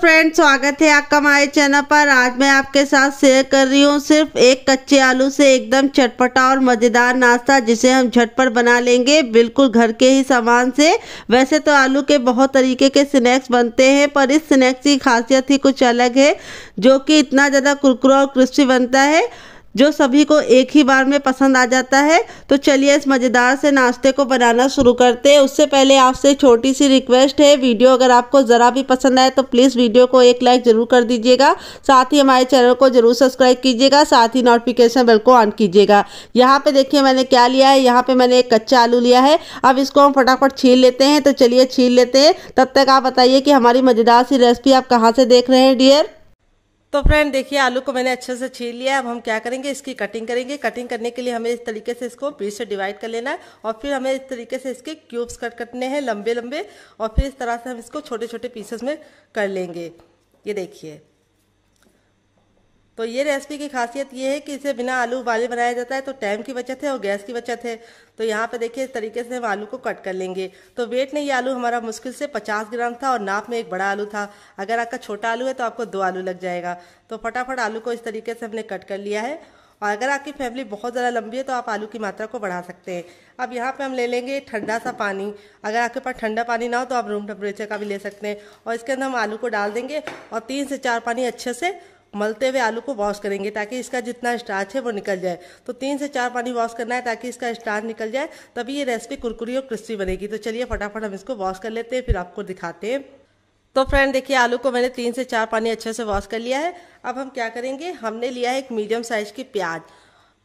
friend स्वागत है आपका हमारे चैनल पर आज मैं आपके साथ शेयर कर रही हूँ सिर्फ एक कच्चे आलू से एकदम चटपटा और मज़ेदार नाश्ता जिसे हम झटपट बना लेंगे बिल्कुल घर के ही सामान से वैसे तो आलू के बहुत तरीके के स्नैक्स बनते हैं पर इस स्नैक्स की खासियत ही कुछ अलग है जो कि इतना ज़्यादा कुरकुरा और क्रिस्पी बनता है जो सभी को एक ही बार में पसंद आ जाता है तो चलिए इस मज़ेदार से नाश्ते को बनाना शुरू करते हैं उससे पहले आपसे छोटी सी रिक्वेस्ट है वीडियो अगर आपको ज़रा भी पसंद आए तो प्लीज़ वीडियो को एक लाइक ज़रूर कर दीजिएगा साथ ही हमारे चैनल को ज़रूर सब्सक्राइब कीजिएगा साथ ही नोटिफिकेशन बेल को ऑन कीजिएगा यहाँ पर देखिए मैंने क्या लिया है यहाँ पर मैंने एक कच्चा आलू लिया है अब इसको हम फटाफट छील लेते हैं तो चलिए छील लेते हैं तब तक आप बताइए कि हमारी मज़ेदार सी रेसिपी आप कहाँ से देख रहे हैं डियर तो फ्रेंड देखिए आलू को मैंने अच्छे से छील लिया है अब हम क्या करेंगे इसकी कटिंग करेंगे कटिंग करने के लिए हमें इस तरीके से इसको बीच से डिवाइड कर लेना है और फिर हमें इस तरीके से इसके क्यूब्स कट कटने हैं लंबे लंबे और फिर इस तरह से हम इसको छोटे छोटे पीसेस में कर लेंगे ये देखिए तो ये रेसिपी की खासियत ये है कि इसे बिना आलू उबाले बनाया जाता है तो टाइम की बचत है और गैस की बचत है तो यहाँ पे देखिए इस तरीके से हम आलू को कट कर लेंगे तो वेट नहीं ये आलू हमारा मुश्किल से 50 ग्राम था और नाप में एक बड़ा आलू था अगर आपका छोटा आलू है तो आपको दो आलू लग जाएगा तो फटाफट आलू को इस तरीके से हमने कट कर लिया है और अगर आपकी फैमिली बहुत ज़्यादा लंबी है तो आप आलू की मात्रा को बढ़ा सकते हैं अब यहाँ पे हम ले लेंगे ठंडा सा पानी अगर आपके पास ठंडा पानी ना हो तो आप रूम टेम्परेचर का भी ले सकते हैं और इसके अंदर हम आलू को डाल देंगे और तीन से चार पानी अच्छे से मलते हुए आलू को वॉश करेंगे ताकि इसका जितना स्टार्च है वो निकल जाए तो तीन से चार पानी वॉश करना है ताकि इसका स्टार्च निकल जाए तभी ये रेसिपी कुरकुरी और क्रिस्पी बनेगी तो चलिए फटाफट हम इसको वॉश कर लेते हैं फिर आपको दिखाते हैं तो फ्रेंड देखिए आलू को मैंने तीन से चार पानी अच्छे से वॉश कर लिया है अब हम क्या करेंगे हमने लिया है एक मीडियम साइज की प्याज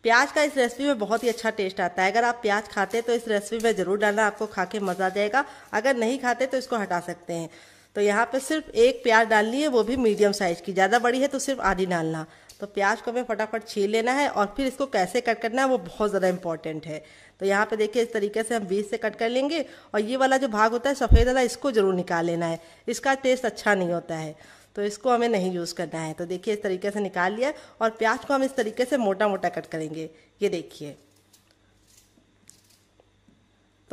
प्याज का इस रेसिपी में बहुत ही अच्छा टेस्ट आता है अगर आप प्याज खाते हैं तो इस रेसिपी में ज़रूर डालना आपको खा के मज़ा आ जाएगा अगर नहीं खाते तो इसको हटा सकते हैं तो यहाँ पे सिर्फ एक प्याज डालनी है वो भी मीडियम साइज की ज़्यादा बड़ी है तो सिर्फ आधी डालना तो प्याज को हमें फटाफट छील लेना है और फिर इसको कैसे कट करना है वो बहुत ज़्यादा इंपॉर्टेंट है तो यहाँ पे देखिए इस तरीके से हम बीज से कट कर लेंगे और ये वाला जो भाग होता है सफ़ेद वाला इसको ज़रूर निकाल लेना है इसका टेस्ट अच्छा नहीं होता है तो इसको हमें नहीं यूज़ करना है तो देखिए इस तरीके से निकाल लिया और प्याज को हम इस तरीके से मोटा मोटा कट करेंगे ये देखिए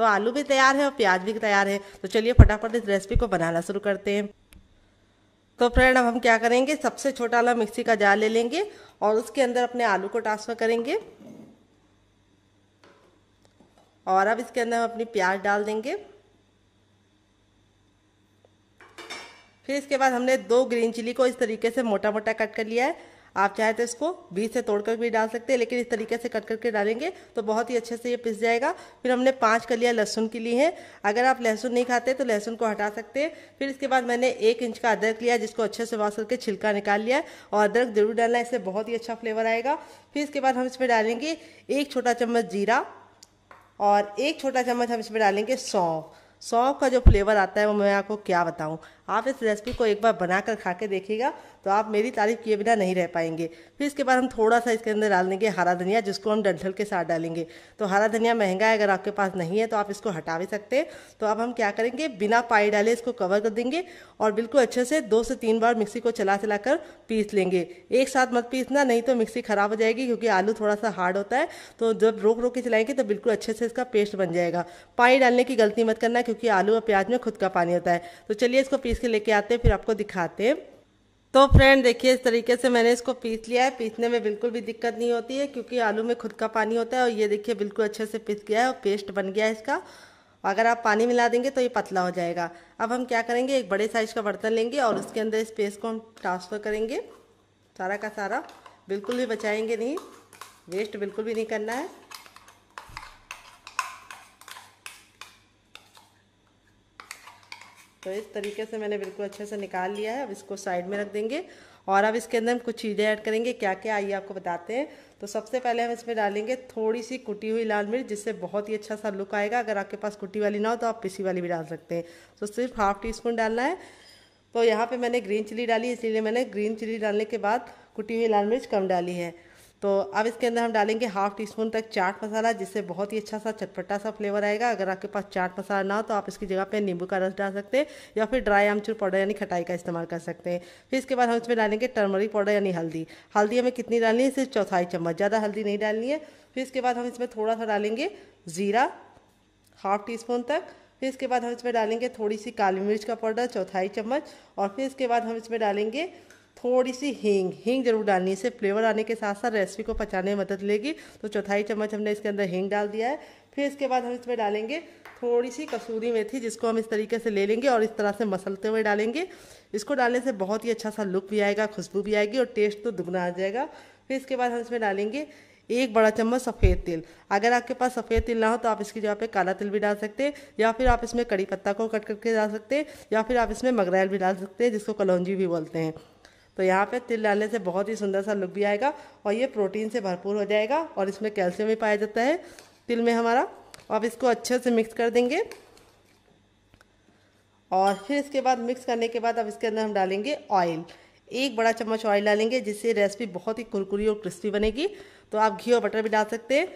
तो आलू भी तैयार है और प्याज भी तैयार है तो चलिए फटाफट इस रेसिपी को बनाना शुरू करते हैं तो फ्रेंड अब हम क्या करेंगे सबसे छोटा वाला मिक्सी का जार ले लेंगे और उसके अंदर अपने आलू को ट्रांसफ़र करेंगे और अब इसके अंदर हम अपनी प्याज डाल देंगे फिर इसके बाद हमने दो ग्रीन चिली को इस तरीके से मोटा मोटा कट कर लिया है आप चाहे तो इसको बीच से तोड़कर भी डाल सकते हैं लेकिन इस तरीके से कट करके डालेंगे तो बहुत ही अच्छे से ये पिस जाएगा फिर हमने पाँच कलियाँ लहसुन की ली हैं अगर आप लहसुन नहीं खाते तो लहसुन को हटा सकते हैं फिर इसके बाद मैंने एक इंच का अदरक लिया जिसको अच्छे से वॉश करके छिलका निकाल लिया और अदरक जरूर डालना इससे बहुत ही अच्छा फ्लेवर आएगा फिर इसके बाद हम इसमें डालेंगे एक छोटा चम्मच जीरा और एक छोटा चम्मच हम इसमें डालेंगे सौंफ सौंफ का जो फ्लेवर आता है वो मैं आपको क्या बताऊँ आप इस रेसिपी को एक बार बनाकर खा के देखिएगा तो आप मेरी तारीफ किए बिना नहीं रह पाएंगे फिर इसके बाद हम थोड़ा सा इसके अंदर डाल देंगे हरा धनिया जिसको हम डंठल के साथ डालेंगे तो हरा धनिया महंगा है अगर आपके पास नहीं है तो आप इसको हटा भी सकते हैं तो अब हम क्या करेंगे बिना पाई डाले इसको कवर कर देंगे और बिल्कुल अच्छे से दो से तीन बार मिक्सी को चला चला कर पीस लेंगे एक साथ मत पीसना नहीं तो मिक्सी ख़राब हो जाएगी क्योंकि आलू थोड़ा सा हार्ड होता है तो जब रोक रोक के चलाएंगे तो बिल्कुल अच्छे से इसका पेस्ट बन जाएगा पानी डालने की गलती मत करना क्योंकि आलू और प्याज में खुद का पानी होता है तो चलिए इसको पीस इसके लेके आते हैं फिर आपको दिखाते हैं तो फ्रेंड देखिए इस तरीके से मैंने इसको पीस लिया है पीसने में बिल्कुल भी दिक्कत नहीं होती है क्योंकि आलू में खुद का पानी होता है और ये देखिए बिल्कुल अच्छे से पीस गया है और पेस्ट बन गया है इसका अगर आप पानी मिला देंगे तो ये पतला हो जाएगा अब हम क्या करेंगे एक बड़े साइज़ का बर्तन लेंगे और उसके अंदर इस पेस्ट को हम ट्रांसफ़र करेंगे सारा का सारा बिल्कुल भी बचाएंगे नहीं वेस्ट बिल्कुल भी नहीं करना है तो इस तरीके से मैंने बिल्कुल अच्छे से निकाल लिया है अब इसको साइड में रख देंगे और अब इसके अंदर हम कुछ चीज़ें ऐड करेंगे क्या क्या आइए आपको बताते हैं तो सबसे पहले हम इसमें डालेंगे थोड़ी सी कुटी हुई लाल मिर्च जिससे बहुत ही अच्छा सा लुक आएगा अगर आपके पास कुटी वाली ना हो तो आप पिसी वाली भी डाल सकते हैं तो सिर्फ हाफ टी स्पून डालना है तो यहाँ पर मैंने ग्रीन चिली डाली इसलिए मैंने ग्रीन चिली डालने के बाद कुटी हुई लाल मिर्च कम डाली है तो अब इसके अंदर हम डालेंगे हाफ टी स्पून तक चाट मसाला जिससे बहुत ही अच्छा सा चटपटा सा फ्लेवर आएगा अगर आपके पास चाट मसाला ना हो तो आप इसकी जगह पे नींबू का रस डाल सकते हैं या फिर ड्राई आमचूर पाउडर यानी खटाई का इस्तेमाल कर सकते हैं फिर इसके बाद हम इसमें डालेंगे टर्मरिक पाउडर यानी हल्दी हल्दी हमें कितनी डालनी है सिर्फ चौथाई चम्मच ज़्यादा हल्दी नहीं डालनी है फिर इसके बाद हम इसमें थोड़ा सा डालेंगे ज़ीरा हाफ टी स्पून तक फिर इसके बाद हम इसमें डालेंगे थोड़ी सी काली मिर्च का पाउडर चौथाई चम्मच और फिर इसके बाद हम इसमें डालेंगे थोड़ी सी हींग हींग जरूर डालनी इसे इससे फ्लेवर आने के साथ साथ रेसिपी को पचाने में मदद लेगी तो चौथाई चम्मच हमने इसके अंदर हींग डाल दिया है फिर इसके बाद हम इसमें डालेंगे थोड़ी सी कसूरी मेथी जिसको हम इस तरीके से ले लेंगे और इस तरह से मसलते हुए डालेंगे इसको डालने से बहुत ही अच्छा सा लुक भी आएगा खुशबू भी आएगी और टेस्ट तो दुगना आ जाएगा फिर इसके बाद हम इसमें डालेंगे एक बड़ा चम्मच सफ़ेद तिल अगर आपके पास सफ़ेद तिल ना हो तो आप इसकी जगह पे काला तिल भी डाल सकते हैं या फिर आप इसमें कड़ी पत्ता को कट करके डाल सकते हैं या फिर आप इसमें मगरायल भी डाल सकते हैं जिसको कलौजी भी बोलते हैं तो यहाँ पे तिल डालने से बहुत ही सुंदर सा लुक भी आएगा और ये प्रोटीन से भरपूर हो जाएगा और इसमें कैल्शियम भी पाया जाता है तिल में हमारा तो अब इसको अच्छे से मिक्स कर देंगे और फिर इसके बाद मिक्स करने के बाद अब इसके अंदर हम डालेंगे ऑयल एक बड़ा चम्मच ऑयल डालेंगे जिससे रेसिपी बहुत ही कुरकुरी और क्रिस्पी बनेगी तो आप घी और बटर भी डाल सकते हैं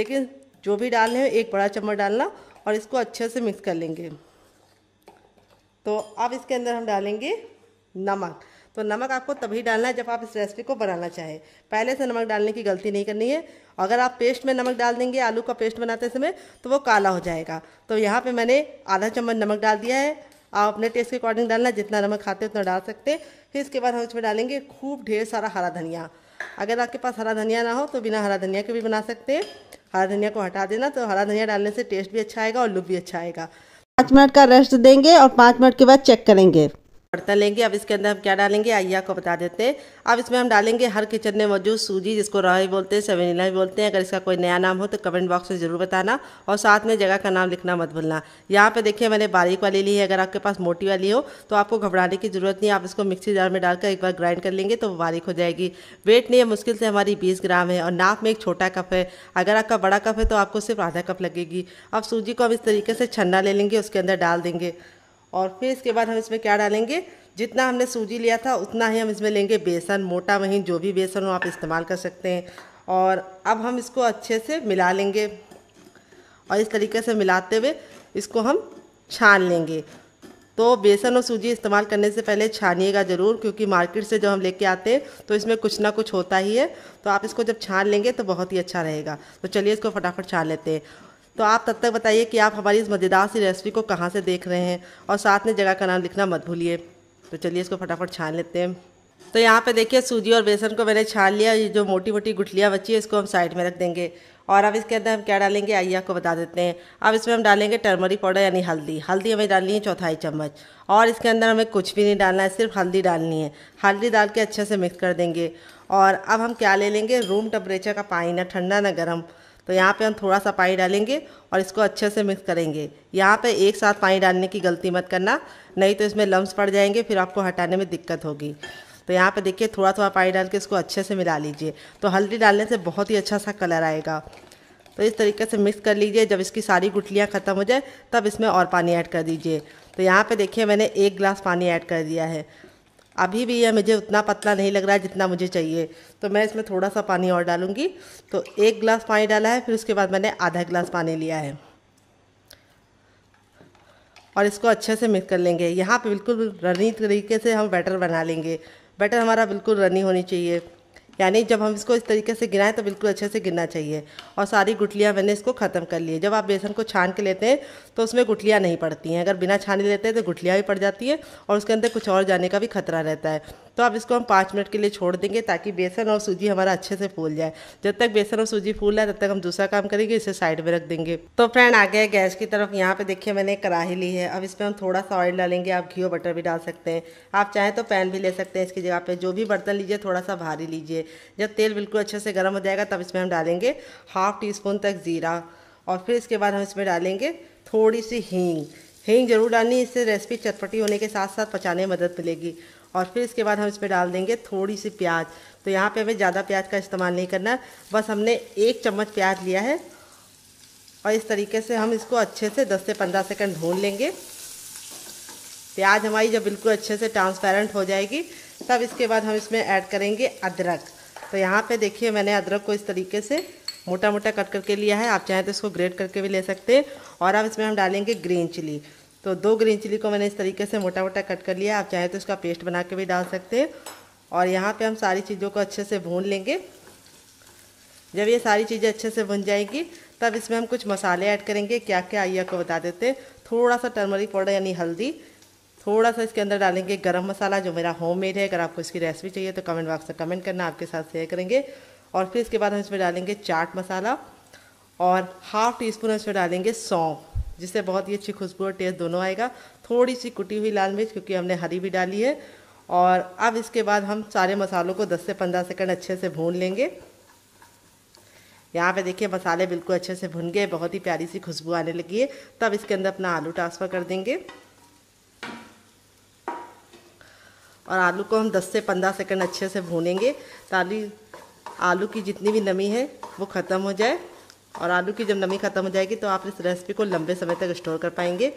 लेकिन जो भी डाल रहे एक बड़ा चम्मच डालना और इसको अच्छे से मिक्स कर लेंगे तो अब इसके अंदर हम डालेंगे नमक तो नमक आपको तभी डालना है जब आप इस रेसिपी को बनाना चाहें पहले से नमक डालने की गलती नहीं करनी है अगर आप पेस्ट में नमक डाल देंगे आलू का पेस्ट बनाते समय तो वो काला हो जाएगा तो यहाँ पर मैंने आधा चम्मच नमक डाल दिया है आप अपने टेस्ट के अकॉर्डिंग डालना जितना नमक खाते उतना डाल सकते हैं फिर इसके बाद हम इसमें डालेंगे खूब ढेर सारा हरा धनिया अगर आपके पास हरा धनिया ना हो तो बिना हरा धनिया के भी बना सकते हैं हरा धनिया को हटा देना तो हरा धनिया डालने से टेस्ट भी अच्छा आएगा और लुक भी अच्छा आएगा पाँच मिनट का रेस्ट देंगे और पाँच मिनट के बाद चेक करेंगे बर्तन लेंगे अब इसके अंदर हम क्या डालेंगे आइए आपको बता देते हैं अब इसमें हम डालेंगे हर किचन में मौजूद सूजी जिसको रही बोलते हैं सेवेनिला भी बोलते हैं अगर इसका कोई नया नाम हो तो कमेंट बॉक्स में ज़रूर बताना और साथ में जगह का नाम लिखना मत भूलना यहाँ पे देखिए मैंने बारीक वाली ली है अगर आपके पास मोटी वाली हो तो आपको घबराने की ज़रूरत नहीं आप इसको मिक्सी जार में डालकर एक बार ग्राइंड कर लेंगे तो बारीक हो जाएगी वेट नहीं है मुश्किल से हमारी बीस ग्राम है और नाप में एक छोटा कप है अगर आपका बड़ा कप है तो आपको सिर्फ आधा कप लगेगी अब सूजी को हम इस तरीके से छन्ना ले लेंगे उसके अंदर डाल देंगे और फिर इसके बाद हम इसमें क्या डालेंगे जितना हमने सूजी लिया था उतना ही हम इसमें लेंगे बेसन मोटा महीन जो भी बेसन हो आप इस्तेमाल कर सकते हैं और अब हम इसको अच्छे से मिला लेंगे और इस तरीके से मिलाते हुए इसको हम छान लेंगे तो बेसन और सूजी इस्तेमाल करने से पहले छानिएगा ज़रूर क्योंकि मार्केट से जब हम लेके आते हैं तो इसमें कुछ ना कुछ होता ही है तो आप इसको जब छान लेंगे तो बहुत ही अच्छा रहेगा तो चलिए इसको फटाफट छान लेते हैं तो आप तब तक बताइए कि आप हमारी इस मज़ेदार सी रेसिपी को कहाँ से देख रहे हैं और साथ में जगह का नाम लिखना मत भूलिए तो चलिए इसको फटाफट छान लेते हैं तो यहाँ पे देखिए सूजी और बेसन को मैंने छान लिया ये जो मोटी मोटी गुठलियाँ बची है इसको हम साइड में रख देंगे और अब इसके अंदर हम क्या डालेंगे आइए आपको बता देते हैं अब इसमें हम डालेंगे टर्मरिक पाउडर यानी हल्दी हल्दी हमें डालनी है चौथाई चम्मच और इसके अंदर हमें कुछ भी नहीं डालना है सिर्फ हल्दी डालनी है हल्दी डाल के अच्छे से मिक्स कर देंगे और अब हम क्या ले लेंगे रूम टेम्परेचर का पानी ना ठंडा ना गर्म तो यहाँ पे हम थोड़ा सा पानी डालेंगे और इसको अच्छे से मिक्स करेंगे यहाँ पे एक साथ पानी डालने की गलती मत करना नहीं तो इसमें लम्ब पड़ जाएंगे फिर आपको हटाने में दिक्कत होगी तो यहाँ पे देखिए थोड़ा थोड़ा पानी डाल के इसको अच्छे से मिला लीजिए तो हल्दी डालने से बहुत ही अच्छा सा कलर आएगा तो इस तरीके से मिक्स कर लीजिए जब इसकी सारी गुटलियाँ ख़त्म हो जाए तब इसमें और पानी ऐड कर दीजिए तो यहाँ पर देखिए मैंने एक गिलास पानी ऐड कर दिया है अभी भी यह मुझे उतना पतला नहीं लग रहा है जितना मुझे चाहिए तो मैं इसमें थोड़ा सा पानी और डालूँगी तो एक गिलास पानी डाला है फिर उसके बाद मैंने आधा गिलास पानी लिया है और इसको अच्छे से मिक्स कर लेंगे यहाँ पे बिल्कुल रनी तरीके से हम बैटर बना लेंगे बैटर हमारा बिल्कुल रनी होनी चाहिए यानी जब हम इसको इस तरीके से गिराएं तो बिल्कुल अच्छे से गिरना चाहिए और सारी गुटलियाँ मैंने इसको ख़त्म कर ली है जब आप बेसन को छान के लेते हैं तो उसमें गुटलियाँ नहीं पड़ती हैं अगर बिना छाने लेते हैं तो गुटलियाँ भी पड़ जाती हैं और उसके अंदर कुछ और जाने का भी खतरा रहता है तो अब इसको हम पाँच मिनट के लिए छोड़ देंगे ताकि बेसन और सूजी हमारा अच्छे से फूल जाए जब तक बेसन और सूजी फूल रहा है तब तक हम दूसरा काम करेंगे इसे साइड में रख देंगे तो फ्रेंड आ गया गैस की तरफ यहाँ पे देखिए मैंने कढ़ाई ली है अब इसमें हम थोड़ा सा ऑयल डालेंगे आप घी और बटर भी डाल सकते हैं आप चाहें तो पैन भी ले सकते हैं इसकी जगह पर जो भी बर्तन लीजिए थोड़ा सा भारी लीजिए जब तेल बिल्कुल अच्छे से गर्म हो जाएगा तब इसमें हम डालेंगे हाफ टी स्पून तक ज़ीरा और फिर इसके बाद हम इसमें डालेंगे थोड़ी सी हींग हींग जरूर डालनी इससे रेसिपी चटपटी होने के साथ साथ पचाने में मदद मिलेगी और फिर इसके बाद हम इस पर डाल देंगे थोड़ी सी प्याज तो यहाँ पे हमें ज़्यादा प्याज का इस्तेमाल नहीं करना बस हमने एक चम्मच प्याज लिया है और इस तरीके से हम इसको अच्छे से 10 से 15 सेकंड भून लेंगे प्याज हमारी जब बिल्कुल अच्छे से ट्रांसपेरेंट हो जाएगी तब इसके बाद हम इसमें ऐड करेंगे अदरक तो यहाँ पर देखिए मैंने अदरक को इस तरीके से मोटा मोटा कट करके लिया है आप चाहें तो इसको ग्रेट करके भी ले सकते हैं और अब इसमें हम डालेंगे ग्रीन चिली तो दो ग्रीन चिली को मैंने इस तरीके से मोटा मोटा कट कर लिया आप चाहें तो इसका पेस्ट बना के भी डाल सकते हैं और यहाँ पे हम सारी चीज़ों को अच्छे से भून लेंगे जब ये सारी चीज़ें अच्छे से भुन जाएंगी तब इसमें हम कुछ मसाले ऐड करेंगे क्या क्या आइए आपको बता देते थोड़ा सा टर्मरिक पाउडर यानी हल्दी थोड़ा सा इसके अंदर डालेंगे गरम मसाला जो मेरा होम मेड है अगर आपको इसकी रेसिपी चाहिए तो कमेंट बॉक्स में कमेंट करना आपके साथ शेयर करेंगे और फिर इसके बाद हम इसमें डालेंगे चाट मसाला और हाफ टी स्पून हम इसमें डालेंगे सौंफ जिससे बहुत ही अच्छी खुशबू और टेस्ट दोनों आएगा थोड़ी सी कुटी हुई लाल मिर्च क्योंकि हमने हरी भी डाली है और अब इसके बाद हम सारे मसालों को 10 से 15 सेकंड अच्छे से भून लेंगे यहाँ पे देखिए मसाले बिल्कुल अच्छे से भून गए बहुत ही प्यारी सी खुशबू आने लगी है तब इसके अंदर अपना आलू ट्रांसफ़र कर देंगे और आलू को हम 10 से 15 सेकंड अच्छे से भूनेंगे ताकि आलू की जितनी भी नमी है वो ख़त्म हो जाए और आलू की जब नमी ख़त्म हो जाएगी तो आप इस रेसिपी को लंबे समय तक स्टोर कर पाएंगे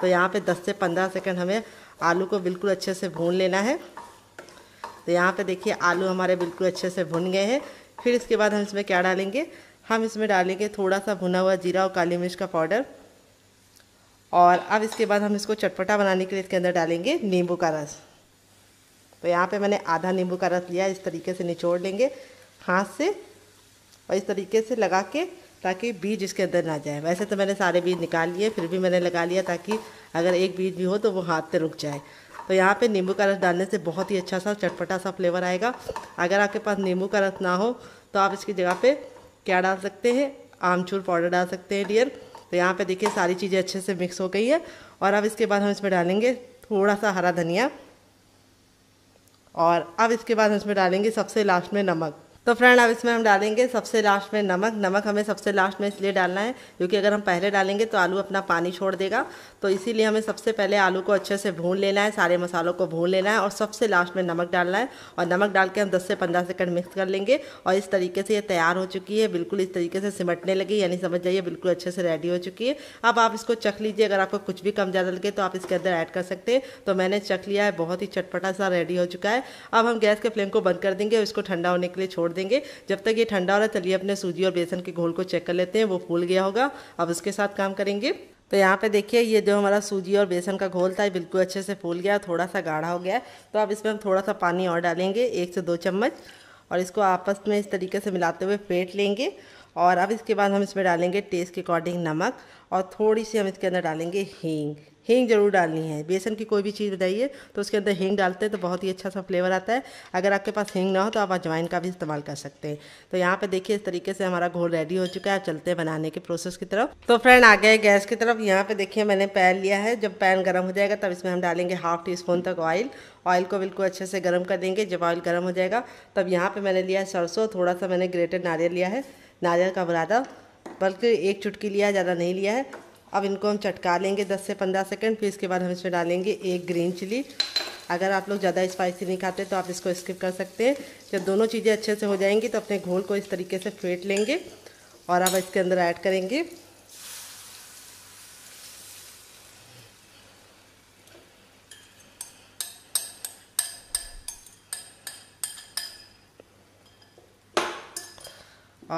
तो यहाँ पे 10 से 15 सेकंड हमें आलू को बिल्कुल अच्छे से भून लेना है तो यहाँ पे देखिए आलू हमारे बिल्कुल अच्छे से भुन गए हैं फिर इसके बाद हम इसमें क्या डालेंगे हम इसमें डालेंगे थोड़ा सा भुना हुआ जीरा और काली मिर्च का पाउडर और अब इसके बाद हम इसको चटपटा बनाने के लिए इसके अंदर डालेंगे नींबू का रस तो यहाँ पर मैंने आधा नींबू का रस लिया इस तरीके से निचोड़ लेंगे हाथ से और इस तरीके से लगा के ताकि बीज इसके अंदर ना जाए वैसे तो मैंने सारे बीज निकाल लिए फिर भी मैंने लगा लिया ताकि अगर एक बीज भी हो तो वो हाथ से रुक जाए तो यहाँ पे नींबू का रस डालने से बहुत ही अच्छा सा चटपटा सा फ्लेवर आएगा अगर आपके पास नींबू का रस ना हो तो आप इसकी जगह पे क्या डाल सकते हैं आमचूर पाउडर डाल सकते हैं डियर तो यहाँ पे देखिए सारी चीज़ें अच्छे से मिक्स हो गई है और अब इसके बाद हम इसमें डालेंगे थोड़ा सा हरा धनिया और अब इसके बाद हम इसमें डालेंगे सबसे लास्ट में नमक तो फ्रेंड अब इसमें हम डालेंगे सबसे लास्ट में नमक नमक हमें सबसे लास्ट में इसलिए डालना है क्योंकि अगर हम पहले डालेंगे तो आलू अपना पानी छोड़ देगा तो इसीलिए हमें सबसे पहले आलू को अच्छे से भून लेना है सारे मसालों को भून लेना है और सबसे लास्ट में नमक डालना है और नमक डाल के हम दस से पंद्रह सेकंड मिक्स कर लेंगे और इस तरीके से ये तैयार हो चुकी है बिल्कुल इस तरीके से सिमटने लगी यानी समझ जाइए बिल्कुल अच्छे से रेडी हो चुकी है अब आप इसको चख लीजिए अगर आपको कुछ भी कम ज़्यादा लगे तो आप इसके अंदर ऐड कर सकते हैं तो मैंने चख लिया है बहुत ही चटपटा सा रेडी हो चुका है अब हम गैस के फ्लेम को बंद कर देंगे और इसको ठंडा होने के लिए छोड़ देंगे जब तक ये ठंडा हो रहा है चलिए अपने सूजी और बेसन के घोल को चेक कर लेते हैं वो फूल गया होगा अब उसके साथ काम करेंगे तो यहाँ पे देखिए ये जो हमारा सूजी और बेसन का घोल था बिल्कुल अच्छे से फूल गया थोड़ा सा गाढ़ा हो गया तो अब इसमें हम थोड़ा सा पानी और डालेंगे एक से दो चम्मच और इसको आपस में इस तरीके से मिलाते हुए फेंट लेंगे और अब इसके बाद हम इसमें डालेंगे टेस्ट के अकॉर्डिंग नमक और थोड़ी सी हम इसके अंदर डालेंगे हींग हींग जरूर डालनी है बेसन की कोई भी चीज़ बताइए तो उसके अंदर हींग डालते हैं तो बहुत ही अच्छा सा फ्लेवर आता है अगर आपके पास हींग ना हो तो आप अजवाइन का भी इस्तेमाल कर सकते हैं तो यहाँ पे देखिए इस तरीके से हमारा घोल रेडी हो चुका है आप चलते हैं बनाने के प्रोसेस की तरफ तो फ्रेंड आ गए गैस की तरफ यहाँ पे देखिए मैंने पैन लिया है जब पैन गर्म हो जाएगा तब इसमें हम डालेंगे हाफ टी स्पून तक ऑयल ऑयल को बिल्कुल अच्छे से गर्म कर देंगे जब ऑयल गर्म हो जाएगा तब यहाँ पर मैंने लिया है सरसों थोड़ा सा मैंने ग्रेटेड नारियल लिया है नारियल का बुरादा बल्कि एक चुटकी लिया ज़्यादा नहीं लिया है अब इनको हम चटका लेंगे 10 से 15 सेकंड फिर इसके बाद हम इसमें डालेंगे एक ग्रीन चिली अगर आप लोग ज़्यादा स्पाइसी नहीं खाते तो आप इसको स्किप कर सकते हैं जब दोनों चीज़ें अच्छे से हो जाएंगी तो अपने घोल को इस तरीके से फेंट लेंगे और अब इसके अंदर ऐड करेंगे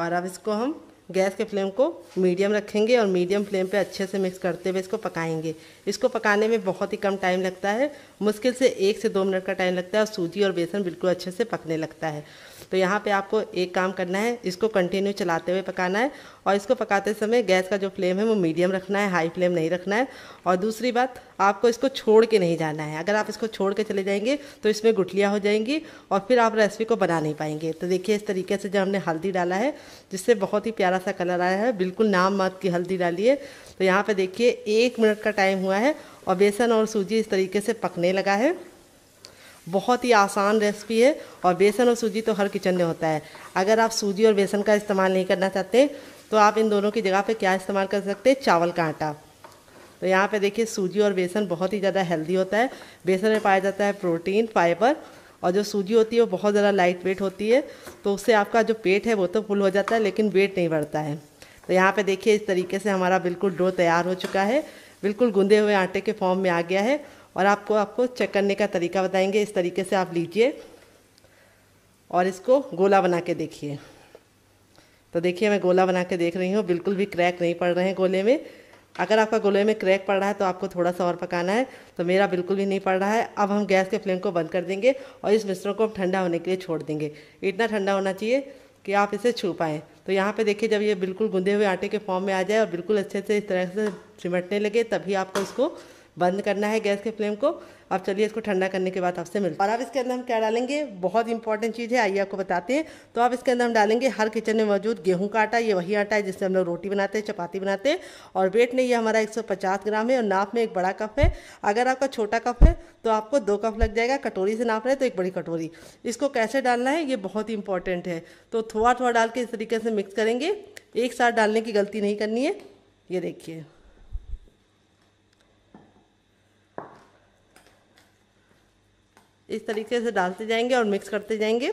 और अब इसको हम गैस के फ्लेम को मीडियम रखेंगे और मीडियम फ्लेम पे अच्छे से मिक्स करते हुए इसको पकाएंगे इसको पकाने में बहुत ही कम टाइम लगता है मुश्किल से एक से दो मिनट का टाइम लगता है और सूजी और बेसन बिल्कुल अच्छे से पकने लगता है तो यहाँ पे आपको एक काम करना है इसको कंटिन्यू चलाते हुए पकाना है और इसको पकाते समय गैस का जो फ्लेम है वो मीडियम रखना है हाई फ्लेम नहीं रखना है और दूसरी बात आपको इसको छोड़ के नहीं जाना है अगर आप इसको छोड़ के चले जाएंगे तो इसमें गुठलियाँ हो जाएंगी और फिर आप रेसिपी को बना नहीं पाएंगे तो देखिए इस तरीके से जो हमने हल्दी डाला है जिससे बहुत ही प्यारा सा कलर आया है बिल्कुल नाम मत की हल्दी डालिए तो यहाँ पर देखिए एक मिनट का टाइम हुआ है और बेसन और सूजी इस तरीके से पकने लगा है बहुत ही आसान रेसिपी है और बेसन और सूजी तो हर किचन में होता है अगर आप सूजी और बेसन का इस्तेमाल नहीं करना चाहते तो आप इन दोनों की जगह पे क्या इस्तेमाल कर सकते हैं चावल का आटा तो यहाँ पे देखिए सूजी और बेसन बहुत ही ज़्यादा हेल्दी होता है बेसन में पाया जाता है प्रोटीन फाइबर और जो सूजी होती है वो बहुत ज़्यादा लाइट वेट होती है तो उससे आपका जो पेट है वो तो फुल हो जाता है लेकिन वेट नहीं बढ़ता है तो यहाँ पे देखिए इस तरीके से हमारा बिल्कुल डो तैयार हो चुका है बिल्कुल गूंदे हुए आटे के फॉर्म में आ गया है और आपको आपको चेक करने का तरीका बताएंगे इस तरीके से आप लीजिए और इसको गोला बना के देखिए तो देखिए मैं गोला बना के देख रही हूँ बिल्कुल भी क्रैक नहीं पड़ रहे हैं गोले में अगर आपका गोले में क्रैक पड़ रहा है तो आपको थोड़ा सा और पकाना है तो मेरा बिल्कुल भी नहीं पड़ रहा है अब हम गैस के फ्लेम को बंद कर देंगे और इस मिश्रण को हम ठंडा होने के लिए छोड़ देंगे इतना ठंडा होना चाहिए कि आप इसे छू पाएँ तो यहाँ पे देखिए जब ये बिल्कुल गुंदे हुए आटे के फॉर्म में आ जाए और बिल्कुल अच्छे से इस तरह से सिमटने लगे तभी आपको इसको बंद करना है गैस के फ्लेम को अब चलिए इसको ठंडा करने के बाद आपसे मिलते हैं और अब इसके अंदर हम क्या डालेंगे बहुत इंपॉर्टेंट चीज़ है आइए आपको बताते हैं तो आप इसके अंदर हम डालेंगे हर किचन में मौजूद गेहूं का आटा ये वही आटा है जिससे हम लोग रोटी बनाते हैं चपाती बनाते हैं और वेट नहीं ये हमारा 150 ग्राम है और नाप में एक बड़ा कप है अगर आपका छोटा कप है तो आपको दो कप लग जाएगा कटोरी से नाप रहे तो एक बड़ी कटोरी इसको कैसे डालना है ये बहुत इंपॉर्टेंट है तो थोड़ा थोड़ा डाल के इस तरीके से मिक्स करेंगे एक साथ डालने की गलती नहीं करनी है ये देखिए इस तरीके से डालते जाएंगे और मिक्स करते जाएंगे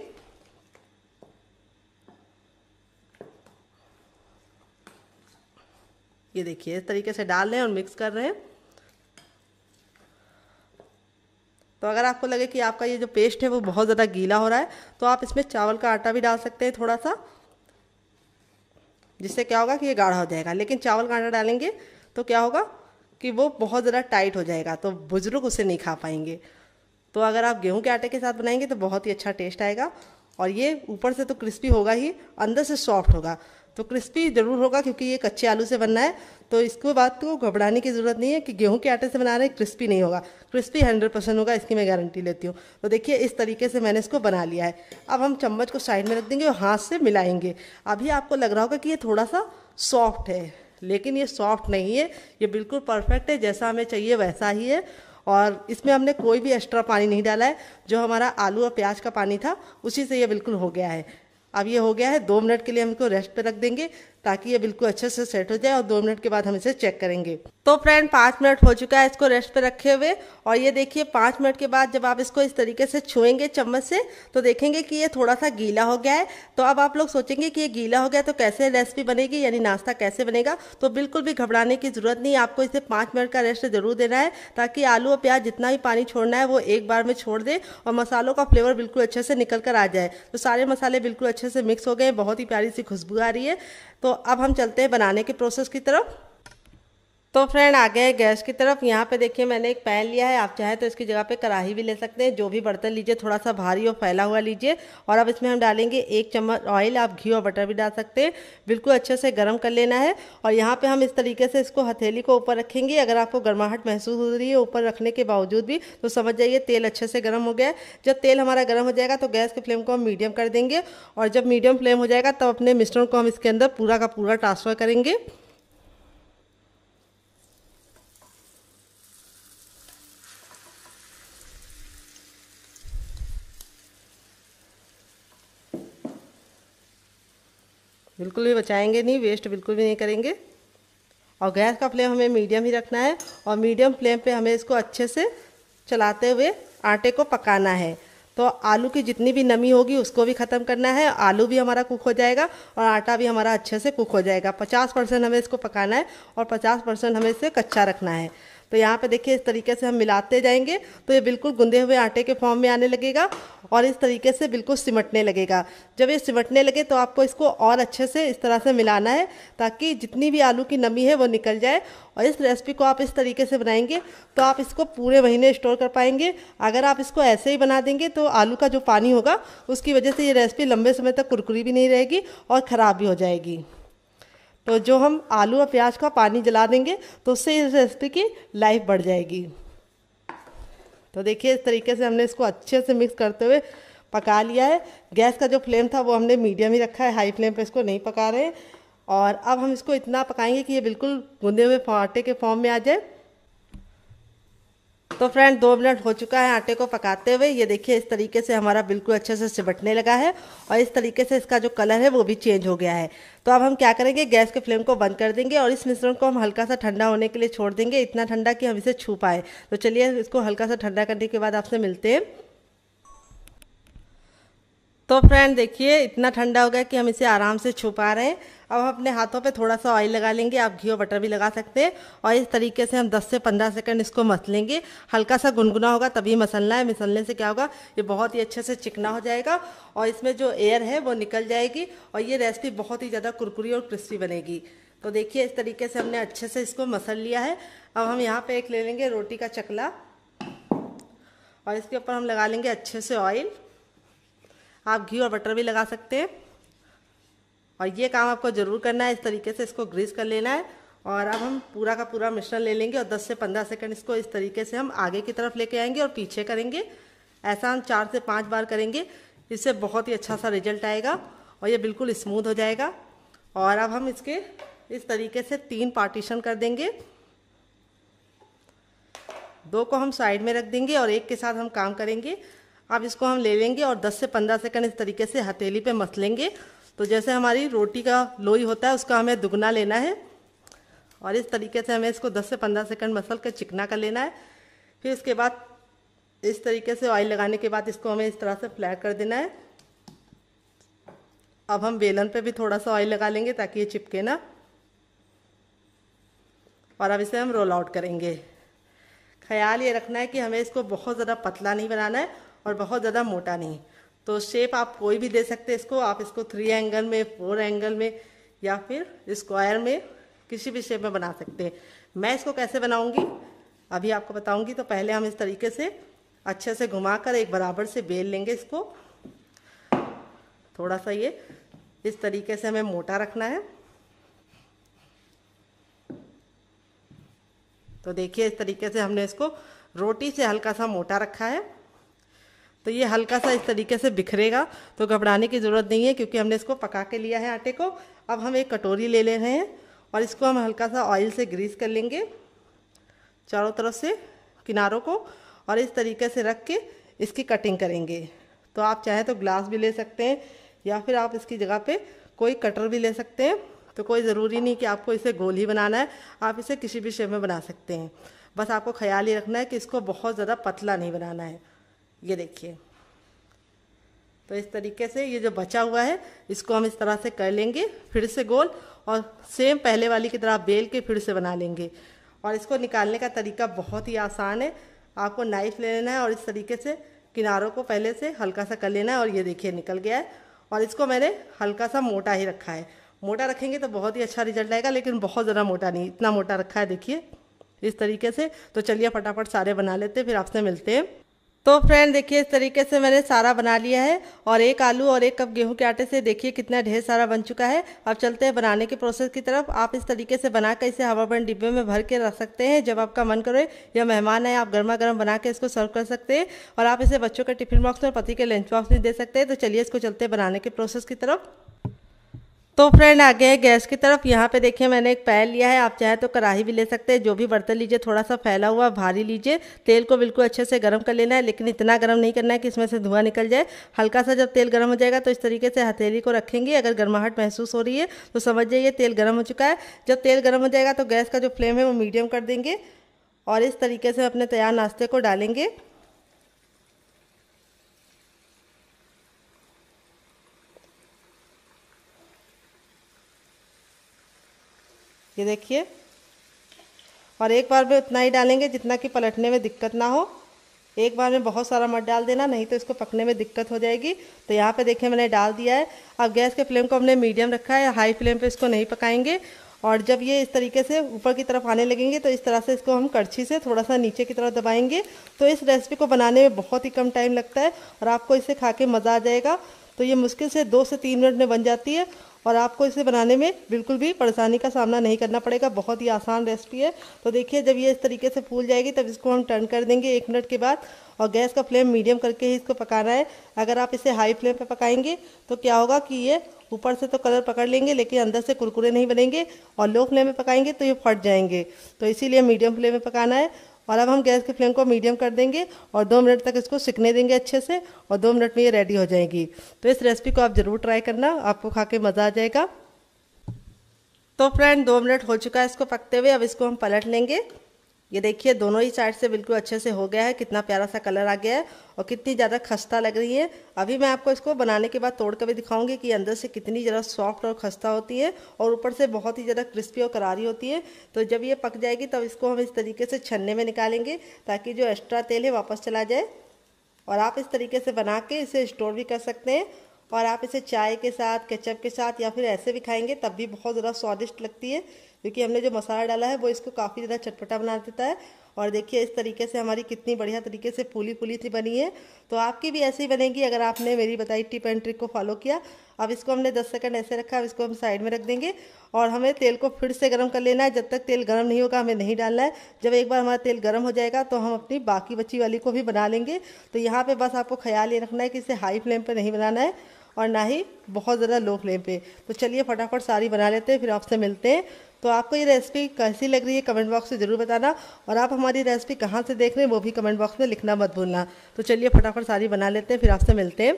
ये देखिए इस तरीके से डाल रहे हैं और मिक्स कर रहे हैं तो अगर आपको लगे कि आपका ये जो पेस्ट है वो बहुत ज़्यादा गीला हो रहा है तो आप इसमें चावल का आटा भी डाल सकते हैं थोड़ा सा जिससे क्या होगा कि ये गाढ़ा हो जाएगा लेकिन चावल का आटा डालेंगे तो क्या होगा कि वो बहुत ज़्यादा टाइट हो जाएगा तो बुज़ुर्ग उसे नहीं खा पाएंगे तो अगर आप गेहूं के आटे के साथ बनाएंगे तो बहुत ही अच्छा टेस्ट आएगा और ये ऊपर से तो क्रिस्पी होगा ही अंदर से सॉफ्ट होगा तो क्रिस्पी ज़रूर होगा क्योंकि ये कच्चे आलू से बनना है तो इसको बात को घबराने की ज़रूरत नहीं है कि गेहूं के आटे से बना रहे हैं क्रिस्पी नहीं होगा क्रिस्पी हंड्रेड परसेंट होगा इसकी मैं गारंटी लेती हूँ तो देखिए इस तरीके से मैंने इसको बना लिया है अब हम चम्मच को साइड में रख देंगे और हाथ से मिलाएंगे अभी आपको लग रहा होगा कि ये थोड़ा सा सॉफ्ट है लेकिन ये सॉफ्ट नहीं है ये बिल्कुल परफेक्ट है जैसा हमें चाहिए वैसा ही है और इसमें हमने कोई भी एक्स्ट्रा पानी नहीं डाला है जो हमारा आलू और प्याज का पानी था उसी से ये बिल्कुल हो गया है अब ये हो गया है दो मिनट के लिए हमको रेस्ट पर रख देंगे ताकि ये बिल्कुल अच्छे से सेट हो जाए और दो मिनट के बाद हम इसे चेक करेंगे तो फ्रेंड पाँच मिनट हो चुका है इसको रेस्ट पे रखे हुए और ये देखिए पाँच मिनट के बाद जब आप इसको इस तरीके से छुएंगे चम्मच से तो देखेंगे कि ये थोड़ा सा गीला हो गया है तो अब आप लोग सोचेंगे कि ये गीला हो गया तो कैसे रेसिपी बनेगी यानी नाश्ता कैसे बनेगा तो बिल्कुल भी घबराने की ज़रूरत नहीं आपको इसे पाँच मिनट का रेस्ट ज़रूर देना है ताकि आलू और प्याज जितना भी पानी छोड़ना है वो एक बार में छोड़ दे और मसालों का फ्लेवर बिल्कुल अच्छे से निकल कर आ जाए तो सारे मसाले बिल्कुल अच्छे से मिक्स हो गए बहुत ही प्यारी सी खुशबू आ रही है तो अब हम चलते हैं बनाने के प्रोसेस की तरफ तो फ्रेंड आ गए गैस की तरफ यहाँ पे देखिए मैंने एक पैन लिया है आप चाहे तो इसकी जगह पे कढ़ाई भी ले सकते हैं जो भी बर्तन लीजिए थोड़ा सा भारी और फैला हुआ लीजिए और अब इसमें हम डालेंगे एक चम्मच ऑयल आप घी और बटर भी डाल सकते हैं बिल्कुल अच्छे से गर्म कर लेना है और यहाँ पर हम इस तरीके से इसको हथेली को ऊपर रखेंगे अगर आपको गर्माहट महसूस हो रही है ऊपर रखने के बावजूद भी तो समझ जाइए तेल अच्छे से गर्म हो गया है जब तेल हमारा गर्म हो जाएगा तो गैस के फ्लेम को हम मीडियम कर देंगे और जब मीडियम फ्लेम हो जाएगा तब अपने मिश्रण को हम इसके अंदर पूरा का पूरा ट्रांसफ़र करेंगे बिल्कुल भी बचाएंगे नहीं वेस्ट बिल्कुल भी नहीं करेंगे और गैस का फ्लेम हमें मीडियम ही रखना है और मीडियम फ्लेम पे हमें इसको अच्छे से चलाते हुए आटे को पकाना है तो आलू की जितनी भी नमी होगी उसको भी ख़त्म करना है आलू भी हमारा कुक हो जाएगा और आटा भी हमारा अच्छे से कुक हो जाएगा 50 परसेंट हमें इसको पकाना है और 50 परसेंट हमें इसे कच्चा रखना है तो यहाँ पे देखिए इस तरीके से हम मिलाते जाएंगे तो ये बिल्कुल गुंदे हुए आटे के फॉर्म में आने लगेगा और इस तरीके से बिल्कुल सिमटने लगेगा जब ये सिमटने लगे तो आपको इसको और अच्छे से इस तरह से मिलाना है ताकि जितनी भी आलू की नमी है वो निकल जाए और इस रेसिपी को आप इस तरीके से बनाएंगे तो आप इसको पूरे महीने स्टोर कर पाएंगे अगर आप इसको ऐसे ही बना देंगे तो आलू का जो पानी होगा उसकी वजह से ये रेसिपी लंबे समय तक कुरकुरी भी नहीं रहेगी और ख़राब भी हो जाएगी तो जो हम आलू और प्याज का पानी जला देंगे तो उससे इस रेसिपी की लाइफ बढ़ जाएगी तो देखिए इस तरीके से हमने इसको अच्छे से मिक्स करते हुए पका लिया है गैस का जो फ्लेम था वो हमने मीडियम ही रखा है हाई फ्लेम पे इसको नहीं पका रहे और अब हम इसको इतना पकाएंगे कि ये बिल्कुल गूंदे हुए पराठे के फॉर्म में आ जाए तो फ्रेंड दो मिनट हो चुका है आटे को पकाते हुए ये देखिए इस तरीके से हमारा बिल्कुल अच्छे से सिबटने लगा है और इस तरीके से इसका जो कलर है वो भी चेंज हो गया है तो अब हम क्या करेंगे गैस के फ्लेम को बंद कर देंगे और इस मिश्रण को हम हल्का सा ठंडा होने के लिए छोड़ देंगे इतना ठंडा कि हम इसे छू पाए तो चलिए इसको हल्का सा ठंडा करने के बाद आपसे मिलते हैं तो फ्रेंड देखिए इतना ठंडा हो गया कि हम इसे आराम से छुपा रहे हैं अब हम अपने हाथों पे थोड़ा सा ऑयल लगा लेंगे आप घी और बटर भी लगा सकते हैं और इस तरीके से हम 10 से 15 सेकंड इसको मस लेंगे हल्का सा गुनगुना होगा तभी मसलना है मसलने से क्या होगा ये बहुत ही अच्छे से चिकना हो जाएगा और इसमें जो एयर है वो निकल जाएगी और ये रेसिपी बहुत ही ज़्यादा कुरकुरी और क्रिस्पी बनेगी तो देखिए इस तरीके से हमने अच्छे से इसको मसल लिया है अब हम यहाँ पर एक ले लेंगे रोटी का चकला और इसके ऊपर हम लगा लेंगे अच्छे से ऑयल आप घी और बटर भी लगा सकते हैं और ये काम आपको ज़रूर करना है इस तरीके से इसको ग्रीस कर लेना है और अब हम पूरा का पूरा मिश्रण ले लेंगे और 10 से 15 सेकंड इसको इस तरीके से हम आगे की तरफ लेके आएंगे और पीछे करेंगे ऐसा हम चार से पाँच बार करेंगे इससे बहुत ही अच्छा सा रिजल्ट आएगा और ये बिल्कुल स्मूथ हो जाएगा और अब हम इसके इस तरीके से तीन पार्टीशन कर देंगे दो को हम साइड में रख देंगे और एक के साथ हम काम करेंगे अब इसको हम ले लेंगे और 10 से 15 सेकंड इस तरीके से हथेली पे मसलेंगे तो जैसे हमारी रोटी का लोई होता है उसका हमें दुगना लेना है और इस तरीके से हमें इसको 10 से 15 सेकंड मसल कर चिकना कर लेना है फिर इसके बाद इस तरीके से ऑयल लगाने के बाद इसको हमें इस तरह से फ्लैट कर देना है अब हम बेलन पर भी थोड़ा सा ऑयल लगा लेंगे ताकि ये चिपके ना और अब इसे हम रोल आउट करेंगे ख्याल ये रखना है कि हमें इसको बहुत ज़्यादा पतला नहीं बनाना है और बहुत ज़्यादा मोटा नहीं तो शेप आप कोई भी दे सकते हैं इसको आप इसको थ्री एंगल में फोर एंगल में या फिर स्क्वायर में किसी भी शेप में बना सकते हैं मैं इसको कैसे बनाऊंगी अभी आपको बताऊंगी तो पहले हम इस तरीके से अच्छे से घुमाकर एक बराबर से बेल लेंगे इसको थोड़ा सा ये इस तरीके से हमें मोटा रखना है तो देखिए इस तरीके से हमने इसको रोटी से हल्का सा मोटा रखा है तो ये हल्का सा इस तरीके से बिखरेगा तो घबराने की ज़रूरत नहीं है क्योंकि हमने इसको पका के लिया है आटे को अब हम एक कटोरी ले ले रहे हैं और इसको हम हल्का सा ऑयल से ग्रीस कर लेंगे चारों तरफ से किनारों को और इस तरीके से रख के इसकी कटिंग करेंगे तो आप चाहें तो ग्लास भी ले सकते हैं या फिर आप इसकी जगह पे कोई कटर भी ले सकते हैं तो कोई ज़रूरी नहीं कि आपको इसे गोल ही बनाना है आप इसे किसी भी शेप में बना सकते हैं बस आपको ख्याल ही रखना है कि इसको बहुत ज़्यादा पतला नहीं बनाना है ये देखिए तो इस तरीके से ये जो बचा हुआ है इसको हम इस तरह से कर लेंगे फिर से गोल और सेम पहले वाली की तरह बेल के फिर से बना लेंगे और इसको निकालने का तरीका बहुत ही आसान है आपको नाइफ ले लेना है और इस तरीके से किनारों को पहले से हल्का सा कर लेना है और ये देखिए निकल गया है और इसको मैंने हल्का सा मोटा ही रखा है मोटा रखेंगे तो बहुत ही अच्छा रिजल्ट आएगा लेकिन बहुत ज़्यादा मोटा नहीं इतना मोटा रखा है देखिए इस तरीके से तो चलिए फटाफट सारे बना लेते हैं फिर आपसे मिलते हैं तो फ्रेंड देखिए इस तरीके से मैंने सारा बना लिया है और एक आलू और एक कप गेहूं के आटे से देखिए कितना ढेर सारा बन चुका है अब चलते हैं बनाने के प्रोसेस की तरफ आप इस तरीके से बना कर इसे हवाबंद डिब्बे में भर के रख सकते हैं जब आपका मन करे या मेहमान है आप गर्मा गर्म बना के इसको सर्व कर सकते हैं और आप इसे बच्चों के टिफिन बॉक्स और पति के लंच बॉक्स में दे सकते हैं तो चलिए इसको चलते बनाने के प्रोसेस की तरफ तो फ्रेंड आ गए गैस की तरफ यहाँ पे देखिए मैंने एक पैन लिया है आप चाहे तो कढ़ाई भी ले सकते हैं जो भी बर्तन लीजिए थोड़ा सा फैला हुआ भारी लीजिए तेल को बिल्कुल अच्छे से गर्म कर लेना है लेकिन इतना गर्म नहीं करना है कि इसमें से धुआं निकल जाए हल्का सा जब तेल गर्म हो जाएगा तो इस तरीके से हथेली को रखेंगे अगर गर्माहट महसूस हो रही है तो समझ जाइए तेल गर्म हो चुका है जब तेल गर्म हो जाएगा तो गैस का जो फ्लेम है वो मीडियम कर देंगे और इस तरीके से अपने तैयार नाश्ते को डालेंगे ये देखिए और एक बार में उतना ही डालेंगे जितना कि पलटने में दिक्कत ना हो एक बार में बहुत सारा मत डाल देना नहीं तो इसको पकने में दिक्कत हो जाएगी तो यहाँ पे देखिए मैंने डाल दिया है अब गैस के फ्लेम को हमने मीडियम रखा है हाई फ्लेम पे इसको नहीं पकाएंगे और जब ये इस तरीके से ऊपर की तरफ आने लगेंगे तो इस तरह से इसको हम कड़छी से थोड़ा सा नीचे की तरफ दबाएंगे तो इस रेसिपी को बनाने में बहुत ही कम टाइम लगता है और आपको इसे खा के मज़ा आ जाएगा तो ये मुश्किल से दो से तीन मिनट में बन जाती है और आपको इसे बनाने में बिल्कुल भी परेशानी का सामना नहीं करना पड़ेगा बहुत ही आसान रेसिपी है तो देखिए जब ये इस तरीके से फूल जाएगी तब इसको हम टर्न कर देंगे एक मिनट के बाद और गैस का फ्लेम मीडियम करके ही इसको पकाना है अगर आप इसे हाई फ्लेम पर पकाएंगे तो क्या होगा कि ये ऊपर से तो कलर पकड़ लेंगे लेकिन अंदर से कुरकुरे नहीं बनेंगे और लो फ्लेम में पकाएंगे तो ये फट जाएंगे तो इसीलिए मीडियम फ्लेम में पकाना है और अब हम गैस की फ्लेम को मीडियम कर देंगे और दो मिनट तक इसको सिकने देंगे अच्छे से और दो मिनट में ये रेडी हो जाएगी तो इस रेसिपी को आप ज़रूर ट्राई करना आपको खा के मज़ा आ जाएगा तो फ्रेंड दो मिनट हो चुका है इसको पकते हुए अब इसको हम पलट लेंगे ये देखिए दोनों ही साइड से बिल्कुल अच्छे से हो गया है कितना प्यारा सा कलर आ गया है और कितनी ज़्यादा खस्ता लग रही है अभी मैं आपको इसको बनाने के बाद तोड़ कर भी दिखाऊंगी कि अंदर से कितनी ज़्यादा सॉफ्ट और खस्ता होती है और ऊपर से बहुत ही ज़्यादा क्रिस्पी और करारी होती है तो जब ये पक जाएगी तब तो इसको हम इस तरीके से छन्ने में निकालेंगे ताकि जो एक्स्ट्रा तेल है वापस चला जाए और आप इस तरीके से बना के इसे स्टोर भी कर सकते हैं और आप इसे चाय के साथ केचप के साथ या फिर ऐसे भी खाएंगे तब भी बहुत ज़्यादा स्वादिष्ट लगती है क्योंकि हमने जो मसाला डाला है वो इसको काफ़ी ज़्यादा चटपटा बना देता है और देखिए इस तरीके से हमारी कितनी बढ़िया तरीके से फूली फूली थी बनी है तो आपकी भी ऐसी बनेगी अगर आपने मेरी बताई टिप एंड ट्रिक को फॉलो किया अब इसको हमने 10 सेकंड ऐसे रखा अब इसको हम साइड में रख देंगे और हमें तेल को फिर से गर्म कर लेना है जब तक तेल गर्म नहीं होगा हमें नहीं डालना है जब एक बार हमारा तेल गर्म हो जाएगा तो हम अपनी बाकी बची वाली को भी बना लेंगे तो यहाँ पर बस आपको ख्याल ये रखना है कि इसे हाई फ्लेम पर नहीं बनाना है और ना ही बहुत ज़्यादा लो फ्लेम पर तो चलिए फटाफट सारी बना लेते हैं फिर आपसे मिलते हैं तो आपको ये रेसिपी कैसी लग रही है कमेंट बॉक्स में ज़रूर बताना और आप हमारी रेसिपी कहाँ से देख रहे हैं वो भी कमेंट बॉक्स में लिखना मत भूलना तो चलिए फटाफट सारी बना लेते हैं फिर आपसे मिलते हैं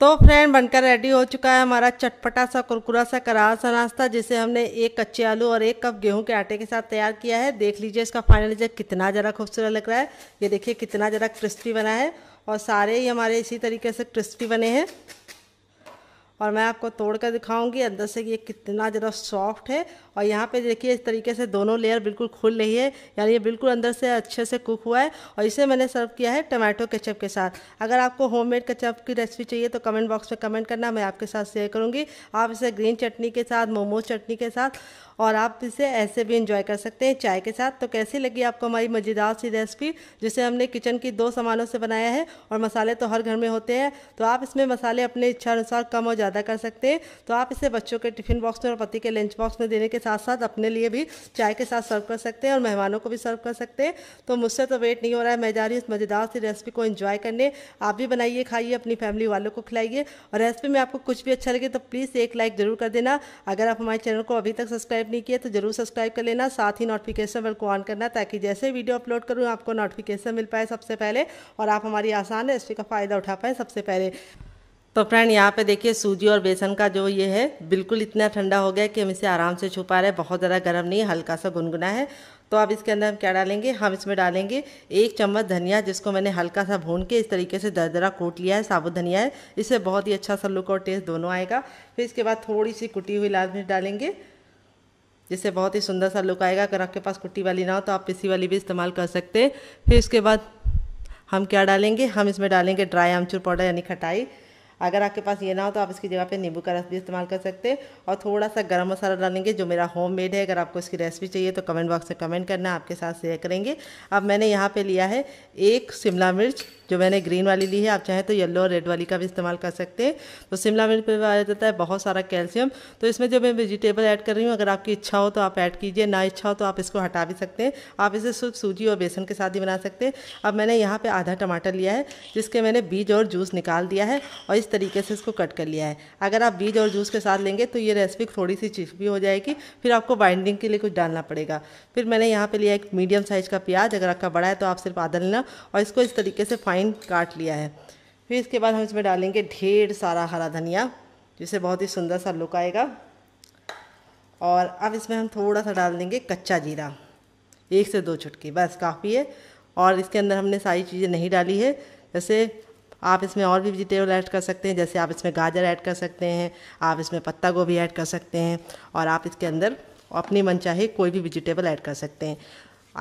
तो फ्रेंड बनकर रेडी हो चुका है हमारा चटपटा सा कुरकुरा सा करार सा नाश्ता जिसे हमने एक कच्चे आलू और एक कप गेहूं के आटे के साथ तैयार किया है देख लीजिए इसका फाइनल रिजल्ट कितना ज़रा खूबसूरत लग रहा है ये देखिए कितना ज़रा क्रिस्पी बना है और सारे ही हमारे इसी तरीके से क्रिस्पी बने हैं और मैं आपको तोड़ कर दिखाऊंगी अंदर से कि ये कितना ज़रा सॉफ्ट है और यहाँ पे देखिए इस तरीके से दोनों लेयर बिल्कुल खुल रही है यानी ये बिल्कुल अंदर से अच्छे से कुक हुआ है और इसे मैंने सर्व किया है टमाटो केचप के साथ अगर आपको होम मेड केचप की रेसिपी चाहिए तो कमेंट बॉक्स में कमेंट करना मैं आपके साथ शेयर करूँगी आप इसे ग्रीन चटनी के साथ मोमोज चटनी के साथ और आप इसे ऐसे भी इंजॉय कर सकते हैं चाय के साथ तो कैसी लगी आपको हमारी मज़ेदार सी रेसिपी जिसे हमने किचन की दो सामानों से बनाया है और मसाले तो हर घर में होते हैं तो आप इसमें मसाले अपने इच्छा अनुसार कम और ज़्यादा कर सकते हैं तो आप इसे बच्चों के टिफिन बॉक्स में और पति के लंच बॉक्स में देने के साथ साथ अपने लिए भी चाय के साथ सर्व कर सकते हैं और मेहमानों को भी सर्व कर सकते हैं तो मुझसे तो वेट नहीं हो रहा है मैं जा रही हूँ इस मज़ेदार सी रेसिपी को इन्जॉय करने आप भी बनाइए खाइए अपनी फैमिली वालों को खिलाइए और रेसिपी में आपको कुछ भी अच्छा लगे तो प्लीज़ एक लाइक ज़रूर कर देना अगर आप हमारे चैनल को अभी तक सब्सक्राइब सब्सक्राइब नहीं किया तो जरूर सब्सक्राइब कर लेना साथ ही नोटिफिकेशन बेल को ऑन करना ताकि जैसे वीडियो अपलोड करूँ आपको नोटिफिकेशन मिल पाए सबसे पहले और आप हमारी आसान रेसिपी का फ़ायदा उठा पाएँ सबसे पहले तो फ्रेंड यहाँ पे देखिए सूजी और बेसन का जो ये है बिल्कुल इतना ठंडा हो गया कि हम इसे आराम से छुपा रहे हैं बहुत ज़्यादा गर्म नहीं हल्का सा गुनगुना है तो अब इसके अंदर हम क्या डालेंगे हम इसमें डालेंगे एक चम्मच धनिया जिसको मैंने हल्का सा भून के इस तरीके से दरदरा कूट लिया है साबुत धनिया है इससे बहुत ही अच्छा सा लुक और टेस्ट दोनों आएगा फिर इसके बाद थोड़ी सी कुटी हुई लाल मिर्च डालेंगे जिससे बहुत ही सुंदर सा लुक आएगा अगर आपके पास कुट्टी वाली ना हो तो आप इसी वाली भी इस्तेमाल कर सकते हैं फिर उसके बाद हम क्या डालेंगे हम इसमें डालेंगे ड्राई आमचूर पाउडर यानी खटाई अगर आपके पास ये ना हो तो आप इसकी जगह पे नींबू का रस भी इस्तेमाल कर सकते हैं और थोड़ा सा गर्म मसाला डालेंगे जो मेरा होम मेड है अगर आपको इसकी रेसिपी चाहिए तो कमेंट बॉक्स में कमेंट करना आपके साथ शेयर करेंगे अब मैंने यहाँ पर लिया है एक शिमला मिर्च जो मैंने ग्रीन वाली ली है आप चाहें तो येलो और रेड वाली का भी इस्तेमाल कर सकते हैं तो शिमला मिर्च पर आ जाता है बहुत सारा कैल्शियम तो इसमें जो मैं वेजिटेबल ऐड कर रही हूँ अगर आपकी इच्छा हो तो आप ऐड कीजिए ना इच्छा हो तो आप इसको हटा भी सकते हैं आप इसे सिर्फ सूजी और बेसन के साथ ही बना सकते हैं अब मैंने यहाँ पर आधा टमाटर लिया है जिसके मैंने बीज और जूस निकाल दिया है और इस तरीके से इसको कट कर लिया है अगर आप बीज और जूस के साथ लेंगे तो ये रेसिपी थोड़ी सी चिपी हो जाएगी फिर आपको बाइंडिंग के लिए कुछ डालना पड़ेगा फिर मैंने यहाँ पे लिया एक मीडियम साइज़ का प्याज अगर आपका बड़ा है तो आप सिर्फ आधा लेना और इसको इस तरीके से फाइन काट लिया है फिर इसके बाद हम इसमें डालेंगे ढेर सारा हरा धनिया जिससे बहुत ही सुंदर सा लुक आएगा और अब इसमें हम थोड़ा सा डाल देंगे कच्चा जीरा एक से दो चुटकी बस काफ़ी है और इसके अंदर हमने सारी चीज़ें नहीं डाली है जैसे आप इसमें और भी वेजिटेबल ऐड कर सकते हैं जैसे आप इसमें गाजर ऐड कर सकते हैं आप इसमें पत्ता गोभी ऐड कर सकते हैं और आप इसके अंदर अपनी मनचाही कोई भी वेजिटेबल ऐड कर सकते हैं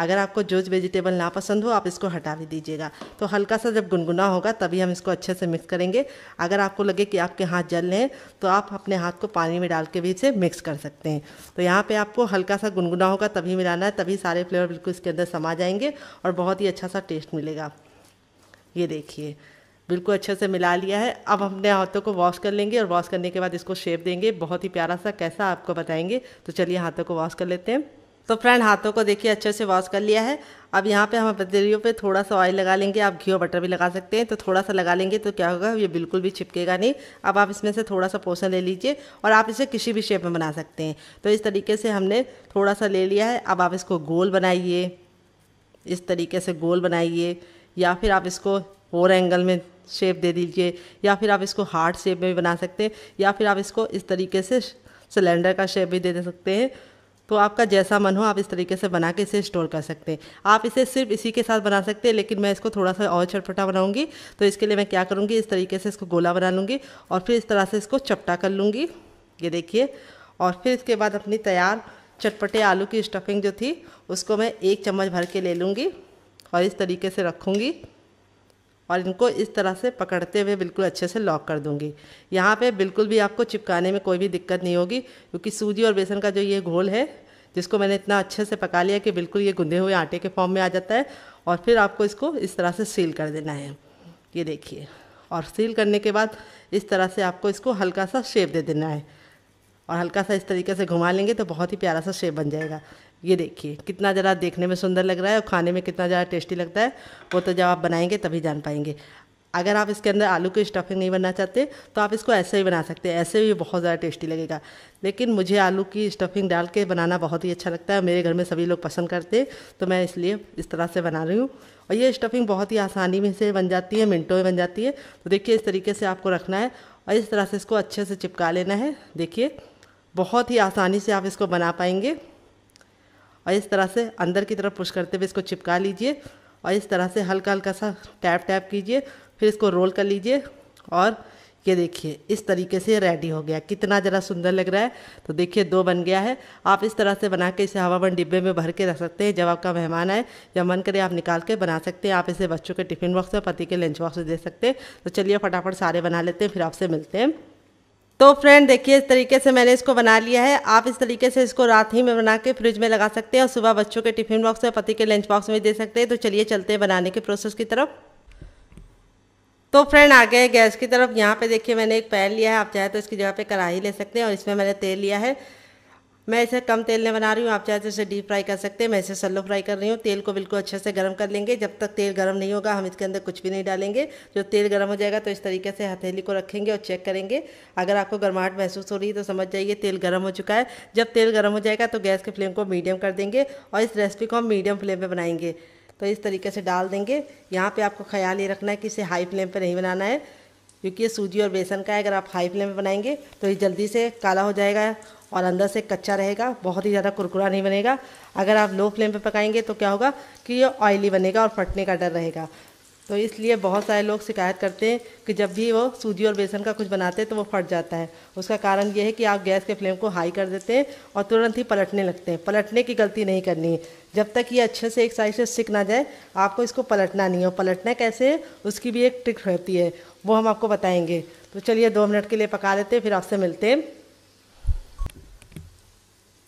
अगर आपको जो वेजिटेबल ना पसंद हो आप इसको हटा भी दीजिएगा तो हल्का सा जब गुनगुना होगा तभी हम इसको अच्छे से मिक्स करेंगे अगर आपको लगे कि आपके हाथ जल रहे हैं तो आप अपने हाथ को पानी में डाल के भी इसे मिक्स कर सकते हैं तो यहाँ पे आपको हल्का सा गुनगुना होगा तभी मिलाना है तभी सारे फ्लेवर बिल्कुल इसके अंदर समा जाएंगे और बहुत ही अच्छा सा टेस्ट मिलेगा ये देखिए बिल्कुल अच्छे से मिला लिया है अब हमने हाथों को वॉश कर लेंगे और वॉश करने के बाद इसको शेप देंगे बहुत ही प्यारा सा कैसा आपको बताएंगे तो चलिए हाथों को वॉश कर लेते हैं तो फ्रेंड हाथों को देखिए अच्छे से वॉश कर लिया है अब यहाँ पे हम बदलियों पे थोड़ा सा ऑयल लगा लेंगे आप घी और बटर भी लगा सकते हैं तो थोड़ा सा लगा लेंगे तो क्या होगा ये बिल्कुल भी चिपकेगा नहीं अब आप इसमें से थोड़ा सा पोषण ले लीजिए और आप इसे किसी भी शेप में बना सकते हैं तो इस तरीके से हमने थोड़ा सा ले लिया है अब आप इसको गोल बनाइए इस तरीके से गोल बनाइए या फिर आप इसको और एंगल में शेप दे दीजिए या फिर आप इसको हार्ड शेप में भी बना सकते हैं या फिर आप इसको इस तरीके से सिलेंडर का शेप भी दे, दे सकते हैं तो आपका जैसा मन हो आप इस तरीके से बना के इसे स्टोर कर सकते हैं आप इसे सिर्फ इसी के साथ बना सकते हैं लेकिन मैं इसको थोड़ा सा और चटपटा बनाऊंगी तो इसके लिए मैं क्या करूँगी इस तरीके से इसको गोला बना लूँगी और फिर इस तरह से इसको चपटा कर लूँगी ये देखिए और फिर इसके बाद अपनी तैयार चटपटे आलू की स्टफिंग जो थी उसको मैं एक चम्मच भर के ले लूँगी और इस तरीके से रखूँगी और इनको इस तरह से पकड़ते हुए बिल्कुल अच्छे से लॉक कर दूंगी यहाँ पे बिल्कुल भी आपको चिपकाने में कोई भी दिक्कत नहीं होगी क्योंकि सूजी और बेसन का जो ये घोल है जिसको मैंने इतना अच्छे से पका लिया कि बिल्कुल ये गुंधे हुए आटे के फॉर्म में आ जाता है और फिर आपको इसको इस तरह से सील कर देना है ये देखिए और सील करने के बाद इस तरह से आपको इसको हल्का सा शेप दे देना है और हल्का सा इस तरीके से घुमा लेंगे तो बहुत ही प्यारा सा शेप बन जाएगा ये देखिए कितना ज़रा देखने में सुंदर लग रहा है और खाने में कितना ज़्यादा टेस्टी लगता है वो तो जब आप बनाएंगे तभी जान पाएंगे अगर आप इसके अंदर आलू की स्टफिंग नहीं बनना चाहते तो आप इसको ऐसे ही बना सकते हैं ऐसे भी बहुत ज़्यादा टेस्टी लगेगा लेकिन मुझे आलू की स्टफिंग डाल के बनाना बहुत ही अच्छा लगता है मेरे घर में सभी लोग पसंद करते हैं तो मैं इसलिए इस तरह से बना रही हूँ और ये स्टफिंग बहुत ही आसानी में से बन जाती है मिनटों में बन जाती है तो देखिए इस तरीके से आपको रखना है और इस तरह से इसको अच्छे से चिपका लेना है देखिए बहुत ही आसानी से आप इसको बना पाएंगे और इस तरह से अंदर की तरफ पुश करते हुए इसको चिपका लीजिए और इस तरह से हल्का हल्का सा टैप टैप कीजिए फिर इसको रोल कर लीजिए और ये देखिए इस तरीके से रेडी हो गया कितना ज़रा सुंदर लग रहा है तो देखिए दो बन गया है आप इस तरह से बना के इसे बन डिब्बे में भर के रख सकते हैं जब आपका मेहमान आए जब मन करे आप निकाल के बना सकते हैं आप इसे बच्चों के टिफ़िन बॉक्स में पति के लंच बॉक्स में दे सकते हैं तो चलिए फटाफट सारे बना लेते हैं फिर आपसे मिलते हैं तो फ्रेंड देखिए इस तरीके से मैंने इसको बना लिया है आप इस तरीके से इसको रात ही में बना के फ्रिज में लगा सकते हैं और सुबह बच्चों के टिफिन बॉक्स में पति के लंच बॉक्स में दे सकते हैं तो चलिए चलते हैं बनाने के प्रोसेस की तरफ तो फ्रेंड आ गए गैस की तरफ यहाँ पे देखिए मैंने एक पैन लिया है आप चाहे तो इसकी जगह पे कढ़ाई ले सकते हैं और इसमें मैंने तेल लिया है मैं इसे कम तेल में बना रही हूँ आप चाहे तो इसे डीप फ्राई कर सकते हैं मैं इसे सल्लो फ्राई कर रही हूँ तेल को बिल्कुल अच्छे से गर्म कर लेंगे जब तक तेल गर्म नहीं होगा हम इसके अंदर कुछ भी नहीं डालेंगे जब तेल गर्म हो जाएगा तो इस तरीके से हथेली को रखेंगे और चेक करेंगे अगर आपको गर्माहट महसूस हो रही है तो समझ जाइए तेल गर्म हो चुका है जब तेल गर्म हो जाएगा तो गैस के फ्लेम को मीडियम कर देंगे और इस रेसिपी को हम मीडियम फ्लेम पर बनाएंगे तो इस तरीके से डाल देंगे यहाँ पर आपको ख्याल ये रखना है कि इसे हाई फ्लेम पर नहीं बनाना है क्योंकि ये सूजी और बेसन का है अगर आप हाई फ्लेम में बनाएंगे तो ये जल्दी से काला हो जाएगा और अंदर से कच्चा रहेगा बहुत ही ज़्यादा कुरकुरा नहीं बनेगा अगर आप लो फ्लेम पे पकाएंगे तो क्या होगा कि ये ऑयली बनेगा और फटने का डर रहेगा तो इसलिए बहुत सारे लोग शिकायत करते हैं कि जब भी वो सूजी और बेसन का कुछ बनाते हैं तो वो फट जाता है उसका कारण ये है कि आप गैस के फ्लेम को हाई कर देते हैं और तुरंत ही पलटने लगते हैं पलटने की गलती नहीं करनी है जब तक ये अच्छे से एक साइड से सिक ना जाए आपको इसको पलटना नहीं हो पलटना कैसे है उसकी भी एक ट्रिक होती है वो हम आपको बताएँगे तो चलिए दो मिनट के लिए पका लेते हैं फिर आपसे मिलते हैं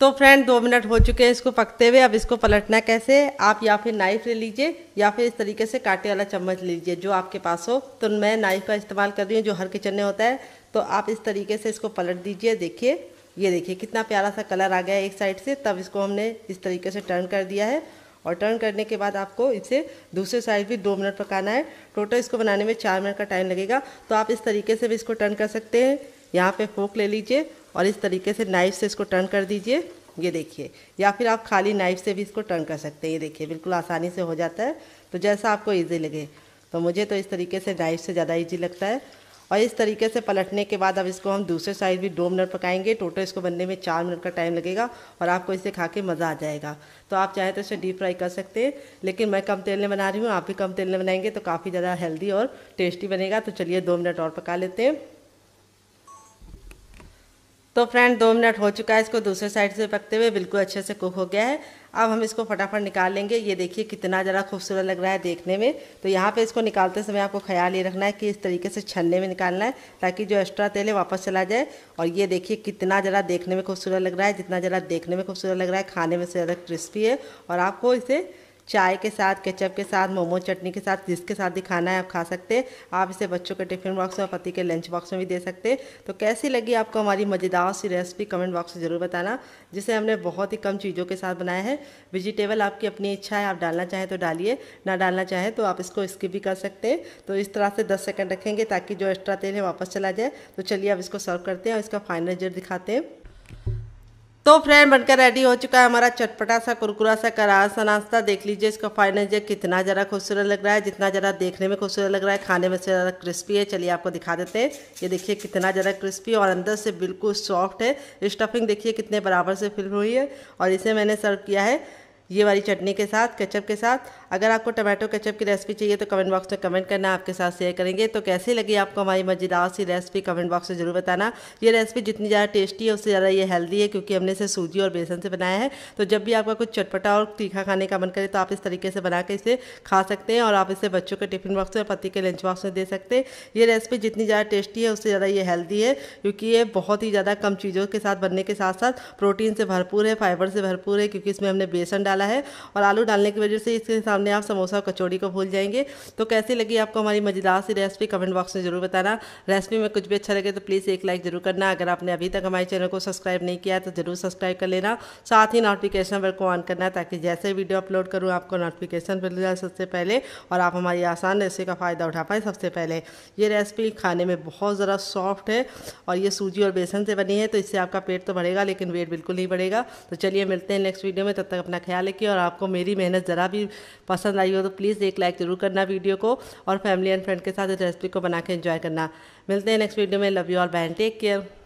तो फ्रेंड दो मिनट हो चुके हैं इसको पकते हुए अब इसको पलटना कैसे आप या फिर नाइफ ले लीजिए या फिर इस तरीके से कांटे वाला चम्मच ले लीजिए जो आपके पास हो तो मैं नाइफ का इस्तेमाल कर रही हूँ जो हर किचन में होता है तो आप इस तरीके से इसको पलट दीजिए देखिए ये देखिए कितना प्यारा सा कलर आ गया है एक साइड से तब इसको हमने इस तरीके से टर्न कर दिया है और टर्न करने के बाद आपको इसे दूसरे साइड भी दो मिनट पकाना है टोटल इसको बनाने में चार मिनट का टाइम लगेगा तो आप इस तरीके से भी इसको टर्न कर सकते हैं यहाँ पे फोक ले लीजिए और इस तरीके से नाइफ से इसको टर्न कर दीजिए ये देखिए या फिर आप खाली नाइफ से भी इसको टर्न कर सकते हैं ये देखिए बिल्कुल आसानी से हो जाता है तो जैसा आपको ईजी लगे तो मुझे तो इस तरीके से नाइफ से ज़्यादा ईजी लगता है और इस तरीके से पलटने के बाद अब इसको हम दूसरे साइड भी दो मिनट पकाएंगे टोटल इसको बनने में चार मिनट का टाइम लगेगा और आपको इसे खा के मज़ा आ जाएगा तो आप चाहे तो इसे डीप फ्राई कर सकते हैं लेकिन मैं कम तेल में बना रही हूँ आप भी कम तेल में बनाएंगे तो काफ़ी ज़्यादा हेल्दी और टेस्टी बनेगा तो चलिए दो मिनट और पका लेते हैं तो फ्रेंड दो मिनट हो चुका है इसको दूसरे साइड से पकते हुए बिल्कुल अच्छे से कुक हो गया है अब हम इसको फटाफट निकाल लेंगे ये देखिए कितना ज़रा खूबसूरत लग रहा है देखने में तो यहाँ पे इसको निकालते समय आपको ख्याल ये रखना है कि इस तरीके से छलने में निकालना है ताकि जो एक्स्ट्रा तेल है वापस चला जाए और ये देखिए कितना ज़रा देखने में खूबसूरत लग रहा है जितना ज़रा देखने में खूबसूरत लग रहा है खाने में से ज़्यादा क्रिस्पी है और आपको इसे चाय के साथ केचप के साथ मोमो चटनी के साथ जिसके साथ भी खाना है आप खा सकते हैं आप इसे बच्चों के टिफिन बॉक्स में पति के लंच बॉक्स में भी दे सकते हैं तो कैसी लगी आपको हमारी मज़ेदार सी रेसिपी कमेंट बॉक्स में ज़रूर बताना जिसे हमने बहुत ही कम चीज़ों के साथ बनाया है वेजिटेबल आपकी अपनी इच्छा है आप डालना चाहें तो डालिए ना डालना चाहें तो आप इसको स्किप भी कर सकते हैं तो इस तरह से दस सेकेंड रखेंगे ताकि जो एक्स्ट्रा तेल है वापस चला जाए तो चलिए आप इसको सर्व करते हैं और इसका फाइनल रिजल्ट दिखाते हैं तो फ्रेंड बनकर रेडी हो चुका है हमारा चटपटा सा कुरकुरा सा करार सा नाश्ता देख लीजिए इसका फाइनल जो कितना ज़्यादा खूबसूरत लग रहा है जितना ज़्यादा देखने में खूबसूरत लग रहा है खाने में से ज़्यादा क्रिस्पी है चलिए आपको दिखा देते हैं ये देखिए कितना ज़्यादा क्रिस्पी और अंदर से बिल्कुल सॉफ्ट है स्टफिंग देखिए कितने बराबर से फिल हुई है और इसे मैंने सर्व किया है ये वाली चटनी के साथ केचप के साथ अगर आपको टमाटो केचप की रेसिपी चाहिए तो कमेंट बॉक्स में कमेंट करना आपके साथ शेयर करेंगे तो कैसी लगी आपको हमारी मज़ेदार सी रेसिपी कमेंट बॉक्स में ज़रूर बताना ये रेसिपी जितनी ज़्यादा टेस्टी है उससे ज़्यादा ये हेल्दी है क्योंकि हमने इसे सूजी और बेसन से बनाया है तो जब भी आपका कुछ चटपटा और तीखा खाने का मन करे तो आप इस तरीके से बना कर इसे खा सकते हैं और आप इसे बच्चों के टिफिन बॉक्स में पति के लंच बॉक्स में दे सकते हैं ये रेसिपी जितनी ज़्यादा टेस्टी है उससे ज़्यादा ये हेल्दी है क्योंकि ये बहुत ही ज़्यादा कम चीज़ों के साथ बनने के साथ साथ प्रोटीन से भरपूर है फाइबर से भरपूर है क्योंकि इसमें हमने बेसन डाला है और आलू डालने की वजह से इसके सामने अपने आप समोसा और कचौड़ी को भूल जाएंगे तो कैसी लगी आपको हमारी मज़ेदार सी रेसिपी कमेंट बॉक्स में ज़रूर बताना रेसिपी में कुछ भी अच्छा लगे तो प्लीज़ एक लाइक ज़रूर करना अगर आपने अभी तक हमारे चैनल को सब्सक्राइब नहीं किया तो ज़रूर सब्सक्राइब कर लेना साथ ही नोटिफिकेशन बेल को ऑन करना ताकि जैसे वीडियो अपलोड करूँ आपको नोटिफिकेशन मिल जाए सबसे पहले और आप हमारी आसान रेसिपी का फ़ायदा उठा पाएँ सबसे पहले ये रेसिपी खाने में बहुत ज़रा सॉफ्ट है और ये सूजी और बेसन से बनी है तो इससे आपका पेट तो बढ़ेगा लेकिन वेट बिल्कुल नहीं बढ़ेगा तो चलिए मिलते हैं नेक्स्ट वीडियो में तब तक अपना ख्याल रखिए और आपको मेरी मेहनत ज़रा भी पसंद आई हो तो प्लीज़ एक लाइक ज़रूर करना वीडियो को और फैमिली एंड फ्रेंड के साथ इस रेसिपी को बना के इन्जॉय करना मिलते हैं नेक्स्ट वीडियो में लव यू ऑल बैन टेक केयर